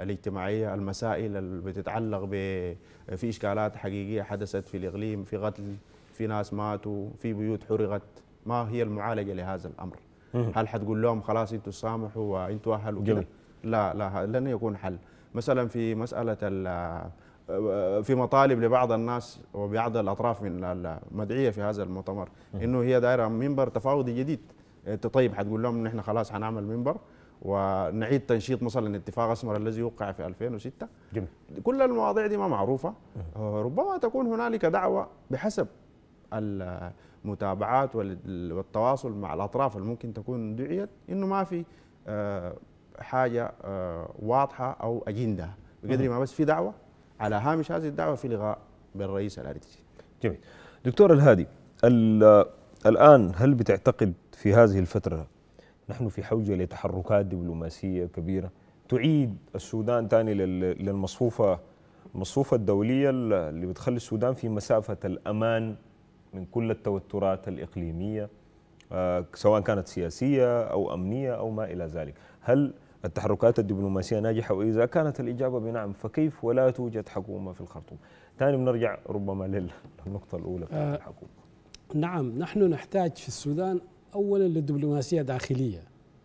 الاجتماعيه المسائل اللي بتتعلق ب في اشكالات حقيقيه حدثت في الاقليم في قتل في ناس ماتوا في بيوت حرقت ما هي المعالجه لهذا الامر هل حتقول لهم خلاص انتوا سامحوا وانتوا اهل وكذا لا لا لن يكون حل مثلا في مساله في مطالب لبعض الناس وبعض الاطراف من المدعيه في هذا المؤتمر انه هي دايره منبر تفاوضي جديد إيه، طيب حتقول لهم نحن خلاص حنعمل منبر ونعيد تنشيط مثلا اتفاق اسمر الذي وقع في 2006 جميل. كل المواضيع دي ما معروفه آه، ربما تكون هنالك دعوه بحسب المتابعات والتواصل مع الاطراف الممكن تكون دعيت انه ما في آه، حاجه آه، واضحه او اجنده بقدر ما بس في دعوه على هامش هذه الدعوه في لقاء بين الرئيس جميل دكتور الهادي الان هل بتعتقد في هذه الفتره نحن في حوجه لتحركات دبلوماسيه كبيره تعيد السودان ثاني للمصفوفه المصفوفه الدوليه اللي بتخلي السودان في مسافه الامان من كل التوترات الاقليميه آه، سواء كانت سياسيه او امنيه او ما الى ذلك هل التحركات الدبلوماسية ناجحة وإذا كانت الإجابة بنعم فكيف ولا توجد حكومة في الخرطوم ثاني بنرجع ربما للنقطة الأولى في آه، الحكومة نعم نحن نحتاج في السودان أولا للدبلوماسية داخلية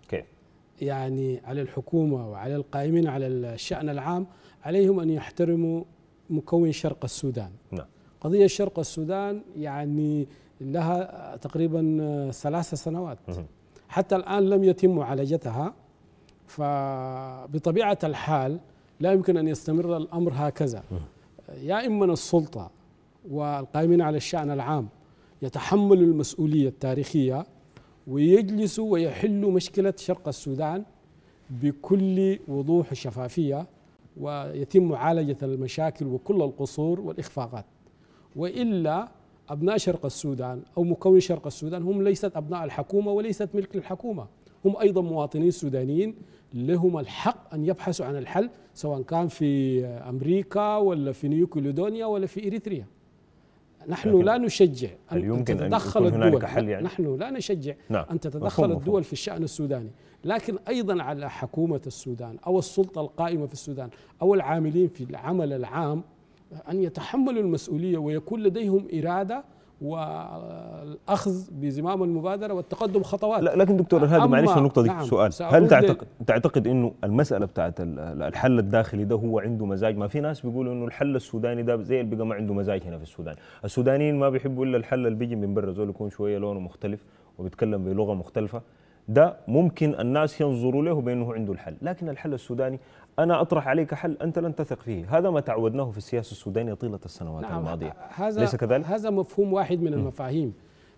كيف؟ يعني على الحكومة وعلى القائمين على الشأن العام عليهم أن يحترموا مكون شرق السودان نعم قضية شرق السودان يعني لها تقريبا ثلاث سنوات حتى الآن لم يتم معالجتها فبطبيعة الحال لا يمكن أن يستمر الأمر هكذا يا إما السلطة والقائمين على الشأن العام يتحملوا المسؤولية التاريخية ويجلسوا ويحلوا مشكلة شرق السودان بكل وضوح وشفافية ويتم معالجة المشاكل وكل القصور والإخفاقات وإلا أبناء شرق السودان أو مكون شرق السودان هم ليست أبناء الحكومة وليست ملك الحكومة هم أيضا مواطنين سودانيين لهم الحق أن يبحثوا عن الحل سواء كان في أمريكا ولا في نيو كليدونيا ولا في إريتريا نحن لا نشجع أن يمكن تتدخل أن الدول حل يعني؟ نحن لا نشجع نعم. أن تتدخل مفهوم الدول في الشأن السوداني لكن أيضا على حكومة السودان أو السلطة القائمة في السودان أو العاملين في العمل العام أن يتحملوا المسؤولية ويكون لديهم إرادة والاخذ بزمام المبادره والتقدم خطوات لا لكن دكتور هذا معلش النقطه دي نعم سؤال هل تعتقد تعتقد انه المساله بتاعت الحل الداخلي ده هو عنده مزاج ما في ناس بيقولوا انه الحل السوداني ده زي اللي بقى ما عنده مزاج هنا في السودان السودانيين ما بيحبوا الا الحل اللي بيجي من برا زول يكون شويه لونه مختلف وبيتكلم بلغه مختلفه ده ممكن الناس ينظروا له بانه عنده الحل لكن الحل السوداني أنا أطرح عليك حل أنت لن تثق فيه هذا ما تعودناه في السياسة السودانية طيلة السنوات نعم الماضية هذا ليس كذلك؟ هذا مفهوم واحد من المفاهيم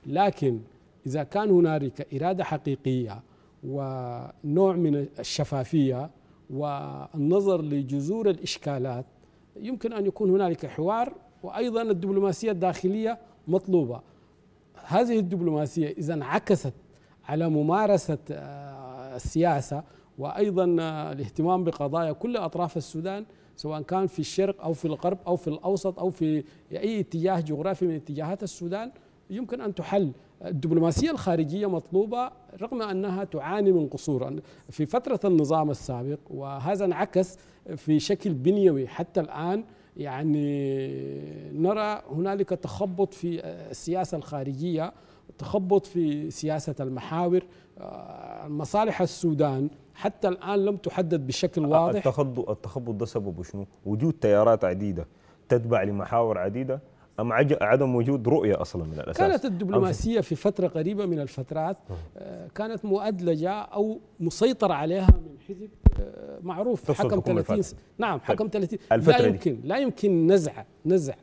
لكن إذا كان هنالك إرادة حقيقية ونوع من الشفافية والنظر لجذور الإشكالات يمكن أن يكون هنالك حوار وأيضا الدبلوماسية الداخلية مطلوبة هذه الدبلوماسية إذا انعكست على ممارسة آه، السياسة وايضا آه، الاهتمام بقضايا كل اطراف السودان سواء كان في الشرق او في الغرب او في الاوسط او في اي اتجاه جغرافي من اتجاهات السودان يمكن ان تحل الدبلوماسيه الخارجيه مطلوبه رغم انها تعاني من قصور في فتره النظام السابق وهذا انعكس في شكل بنيوي حتى الان يعني نرى هنالك تخبط في آه، السياسه الخارجيه تخبط في سياسه المحاور آه، مصالح السودان حتى الان لم تحدد بشكل واضح التخبط التخبط ده سببه شنو؟ وجود تيارات عديده تتبع لمحاور عديده ام عدم وجود رؤيه اصلا من الاساس كانت الدبلوماسيه في فتره قريبه من الفترات آه، كانت مؤدلجه او مسيطر عليها من حزب آه، معروف حكم 30 نعم طيب، حكم 30 لا يمكن لا يمكن نزع نزع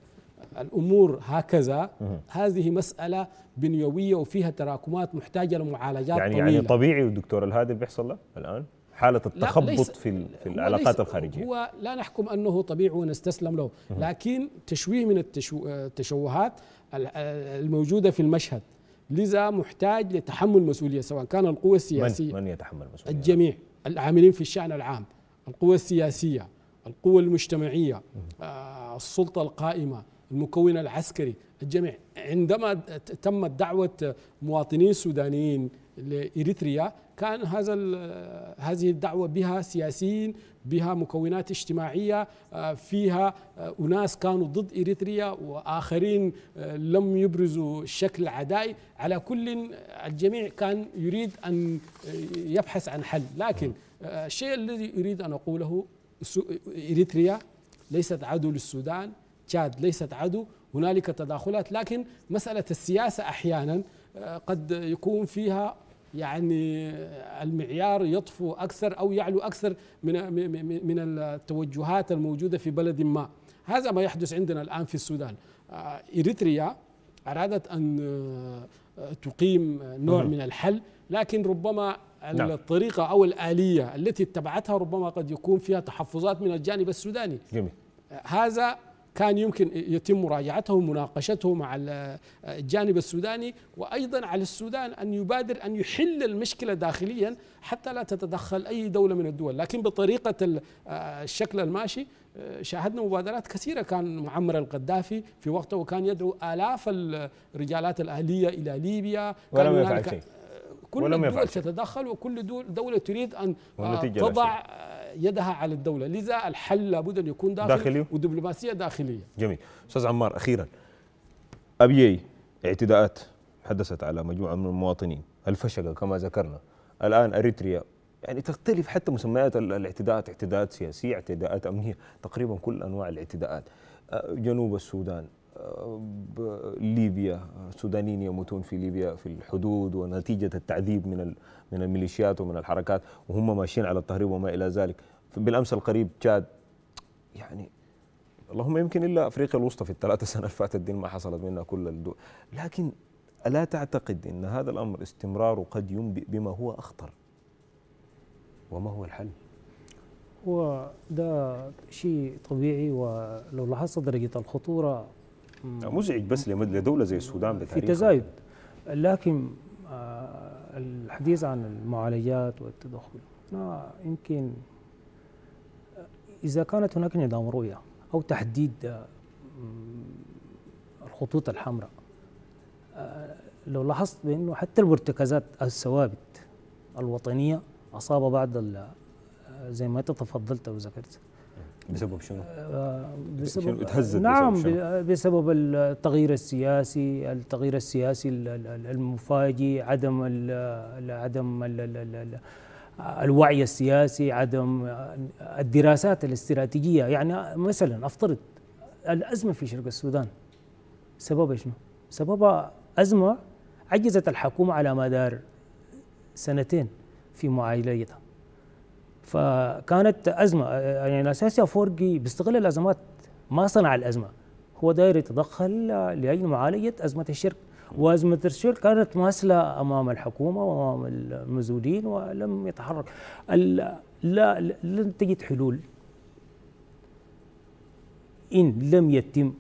الامور هكذا هذه مساله بنيويه وفيها تراكمات محتاجه لمعالجات يعني, يعني طويله يعني طبيعي دكتور الهادي بيحصل له الان حاله التخبط في في العلاقات الخارجيه هو لا نحكم انه طبيعي ونستسلم له لكن تشويه من التشوهات الموجوده في المشهد لذا محتاج لتحمل مسؤوليه سواء كان القوى السياسيه من, من يتحمل مسؤوليه الجميع العاملين في الشان العام القوى السياسيه القوى المجتمعيه آه، السلطه القائمه المكون العسكري الجميع عندما تمت دعوة مواطنين سودانيين لإريتريا كان هذا هذه الدعوة بها سياسيين بها مكونات اجتماعية آه، فيها آه، أناس كانوا ضد إريتريا وآخرين آه، لم يبرزوا الشكل عدائي على كل الجميع كان يريد أن يبحث عن حل لكن الشيء الذي أريد أن أقوله إريتريا ليست عدو للسودان جاد ليست عدو هنالك تداخلات لكن مسألة السياسة أحيانا آه، قد يكون فيها يعني المعيار يطفو أكثر أو يعلو أكثر من من التوجهات الموجودة في بلد ما هذا ما يحدث عندنا الآن في السودان آه، إريتريا أرادت أن آه، تقيم نوع من الحل لكن ربما نعم. الطريقة أو الآلية التي اتبعتها ربما قد يكون فيها تحفظات من الجانب السوداني جميل. هذا كان يمكن يتم مراجعته ومناقشته مع الجانب السوداني وايضا على السودان ان يبادر ان يحل المشكله داخليا حتى لا تتدخل اي دوله من الدول، لكن بطريقه الشكل الماشي شاهدنا مبادرات كثيره كان معمر القذافي في وقته وكان يدعو الاف الرجالات الاهليه الى ليبيا ولم كان ولم يفعل شيء كل ولم الدول تتدخل وكل دول دوله تريد ان تضع يدها على الدولة لذا الحل لابد أن يكون داخلي, داخلي. ودبلوماسية داخلية جميل أستاذ عمار أخيرا أبيي اعتداءات حدثت على مجموعة من المواطنين الفشقة كما ذكرنا الآن أريتريا يعني تختلف حتى مسميات الاعتداءات اعتداءات سياسية اعتداءات أمنية تقريبا كل أنواع الاعتداءات جنوب السودان ليبيا سودانيين يموتون في ليبيا في الحدود ونتيجة التعذيب من من الميليشيات ومن الحركات وهم ماشيين على التهريب وما إلى ذلك بالأمس القريب تشاد يعني اللهم يمكن إلا أفريقيا الوسطى في الثلاثة سنة اللي فاتت ما حصلت منها كل الدول لكن ألا تعتقد أن هذا الأمر استمراره قد ينبئ بما هو أخطر وما هو الحل؟ هو ده شيء طبيعي ولو لاحظت درجة الخطورة مزعج بس لدوله زي السودان بتاريخها في تزايد لكن آه، الحديث عن المعالجات والتدخل يمكن اذا كانت هناك نظام رؤيه او تحديد آه، الخطوط الحمراء آه، لو لاحظت بانه حتى المرتكزات الثوابت الوطنيه اصاب بعض زي ما انت تفضلت وذكرت بسبب شنو؟ بسبب تهزت نعم بسبب, شنو؟ نعم، بسبب التغيير السياسي، التغيير السياسي المفاجئ، عدم الـ عدم الـ الوعي السياسي، عدم الدراسات الاستراتيجيه، يعني مثلا افترض الازمه في شرق السودان سببها شنو؟ سببها ازمه عجزت الحكومه على مدار سنتين في معالجتها فكانت ازمه يعني الاساسي فورجي بيستغل الازمات ما صنع الازمه هو داير يتدخل لاجل معالجه ازمه الشرك وازمه الشرك كانت ماسله امام الحكومه وامام المسؤولين ولم يتحرك لا لن تجد حلول ان لم يتم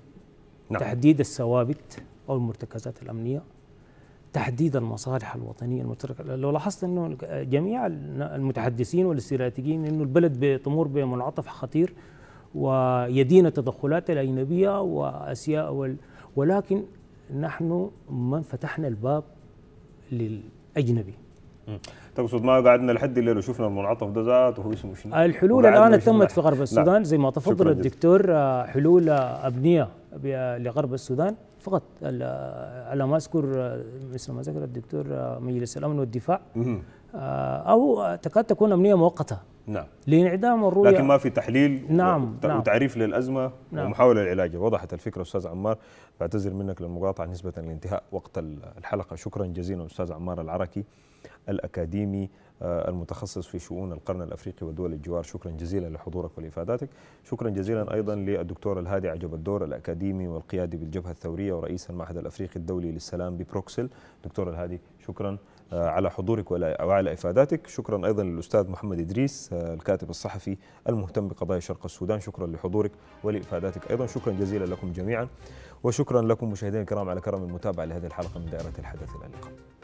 نعم. تحديد الثوابت او المرتكزات الامنيه تحديد المصالح الوطنيه المشتركه لو لاحظت انه جميع المتحدثين والاستراتيجيين انه البلد بتمر بمنعطف خطير ويدين التدخلات الاجنبيه واسياء وال ولكن نحن ما فتحنا الباب للاجنبي طيب تقصد ما قعدنا لحد الليل وشفنا المنعطف ده ذاته هو اسمه شنو؟ الحلول الان تمت في غرب السودان زي ما تفضل الدكتور آه، حلول آه، ابنيه لغرب السودان فقط على ما اذكر مثل ما ذكر الدكتور آه، مجلس الامن والدفاع آه، او تكاد تكون امنيه مؤقته نعم لانعدام الرؤيه لكن ما في تحليل نعم،, نعم وتعريف نعم للازمه نعم ومحاوله لعلاجها وضحت الفكره استاذ عمار بعتذر منك للمقاطعه نسبه لانتهاء وقت الحلقه شكرا جزيلا استاذ عمار العركي الاكاديمي آه، المتخصص في شؤون القرن الافريقي ودول الجوار شكرا جزيلا لحضورك ولافاداتك شكرا جزيلا ايضا للدكتور الهادي عجب الدور الاكاديمي والقيادي بالجبهه الثوريه ورئيس المعهد الافريقي الدولي للسلام ببروكسل دكتور الهادي شكرا آه، على حضورك وعلى افاداتك شكرا ايضا للاستاذ محمد ادريس آه، الكاتب الصحفي المهتم بقضايا شرق السودان شكرا لحضورك ولافاداتك ايضا شكرا جزيلا لكم جميعا وشكرا لكم مشاهدينا الكرام على كرم المتابعه لهذه الحلقه من دائره الحدث الانيقه